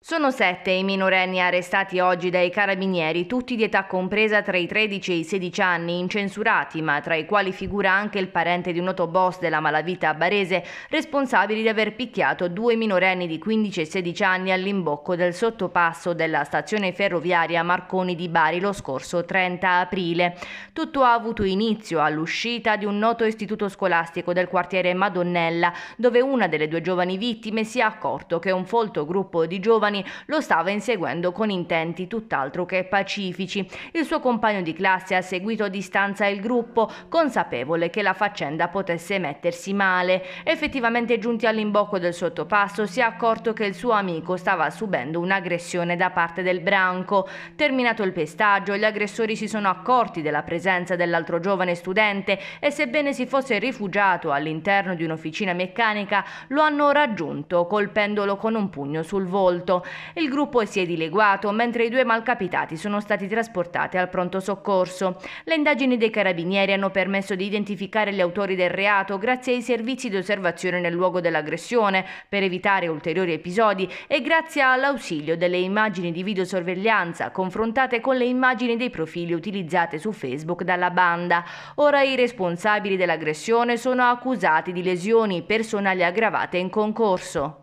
Sono sette i minorenni arrestati oggi dai carabinieri, tutti di età compresa tra i 13 e i 16 anni, incensurati, ma tra i quali figura anche il parente di un noto boss della malavita barese, responsabili di aver picchiato due minorenni di 15 e 16 anni all'imbocco del sottopasso della stazione ferroviaria Marconi di Bari lo scorso 30 aprile. Tutto ha avuto inizio all'uscita di un noto istituto scolastico del quartiere Madonnella, dove una delle due giovani vittime si è accorto che un folto gruppo di giovani giovani lo stava inseguendo con intenti tutt'altro che pacifici. Il suo compagno di classe ha seguito a distanza il gruppo, consapevole che la faccenda potesse mettersi male. Effettivamente giunti all'imbocco del sottopasso si è accorto che il suo amico stava subendo un'aggressione da parte del branco. Terminato il pestaggio, gli aggressori si sono accorti della presenza dell'altro giovane studente e sebbene si fosse rifugiato all'interno di un'officina meccanica, lo hanno raggiunto colpendolo con un pugno sul volto. Il gruppo si è dileguato mentre i due malcapitati sono stati trasportati al pronto soccorso. Le indagini dei carabinieri hanno permesso di identificare gli autori del reato grazie ai servizi di osservazione nel luogo dell'aggressione per evitare ulteriori episodi e grazie all'ausilio delle immagini di videosorveglianza confrontate con le immagini dei profili utilizzate su Facebook dalla banda. Ora i responsabili dell'aggressione sono accusati di lesioni personali aggravate in concorso.